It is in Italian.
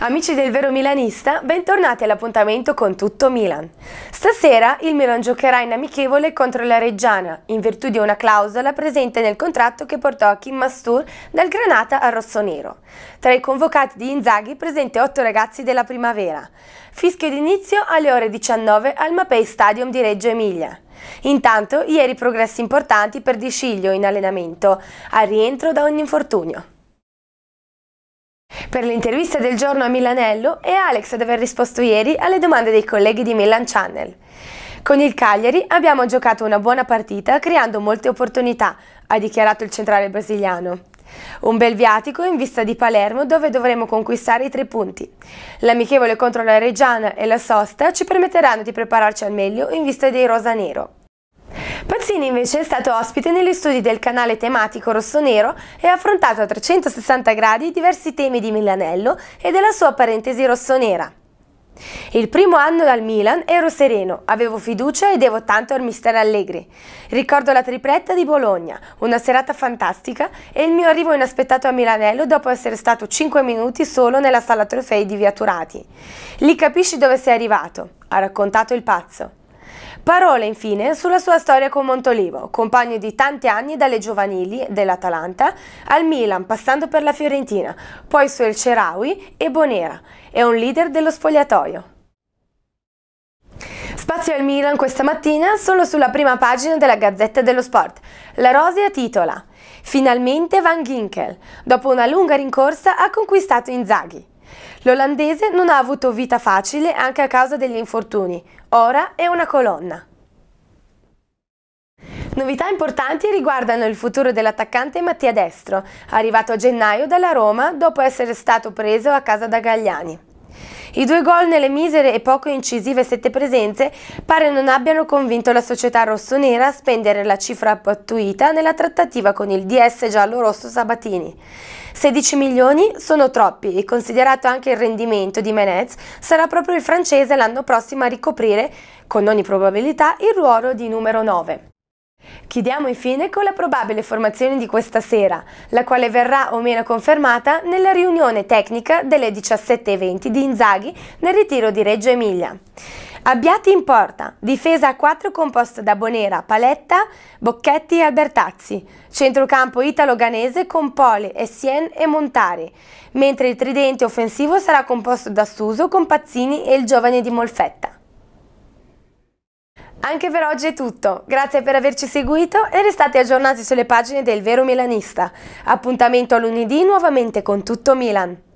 Amici del vero milanista, bentornati all'appuntamento con Tutto Milan. Stasera il Milan giocherà in amichevole contro la Reggiana, in virtù di una clausola presente nel contratto che portò a Kim Mastur dal Granata al Rossonero. Tra i convocati di Inzaghi presente otto ragazzi della primavera. Fischio d'inizio alle ore 19 al Mapei Stadium di Reggio Emilia. Intanto, ieri progressi importanti per Di Sciglio in allenamento, al rientro da ogni infortunio per l'intervista del giorno a Milanello è Alex ad aver risposto ieri alle domande dei colleghi di Milan Channel. Con il Cagliari abbiamo giocato una buona partita creando molte opportunità, ha dichiarato il centrale brasiliano. Un bel viatico in vista di Palermo dove dovremo conquistare i tre punti. L'amichevole contro la Reggiana e la Sosta ci permetteranno di prepararci al meglio in vista dei Rosa Nero. Pazzini invece è stato ospite negli studi del canale tematico rossonero e ha affrontato a 360 gradi diversi temi di Milanello e della sua parentesi rossonera. Il primo anno dal Milan ero sereno, avevo fiducia e devo tanto al mister Allegri. Ricordo la tripletta di Bologna, una serata fantastica e il mio arrivo inaspettato a Milanello dopo essere stato 5 minuti solo nella sala trofei di Viaturati. Lì capisci dove sei arrivato, ha raccontato il pazzo. Parole infine sulla sua storia con Montolivo, compagno di tanti anni dalle giovanili dell'Atalanta al Milan, passando per la Fiorentina, poi su El Cerawi e Bonera. È un leader dello spogliatoio. Spazio al Milan questa mattina solo sulla prima pagina della Gazzetta dello Sport. La Rosea titola Finalmente Van Ginkel, dopo una lunga rincorsa, ha conquistato Inzaghi. L'olandese non ha avuto vita facile anche a causa degli infortuni. Ora è una colonna. Novità importanti riguardano il futuro dell'attaccante Mattia Destro, arrivato a gennaio dalla Roma dopo essere stato preso a casa da Gagliani. I due gol nelle misere e poco incisive sette presenze pare non abbiano convinto la società rossonera a spendere la cifra pattuita nella trattativa con il DS giallo-rosso Sabatini. 16 milioni sono troppi e considerato anche il rendimento di Menez, sarà proprio il francese l'anno prossimo a ricoprire, con ogni probabilità, il ruolo di numero 9. Chiudiamo infine con la probabile formazione di questa sera, la quale verrà o meno confermata nella riunione tecnica delle 17.20 di Inzaghi nel ritiro di Reggio Emilia. Abbiati in porta, difesa a 4 composta da Bonera, Paletta, Bocchetti e Albertazzi, centrocampo italo-ganese con Pole, Essien e Montari, mentre il tridente offensivo sarà composto da Suso con Pazzini e il giovane di Molfetta. Anche per oggi è tutto, grazie per averci seguito e restate aggiornati sulle pagine del Vero Milanista. Appuntamento a lunedì nuovamente con tutto Milan.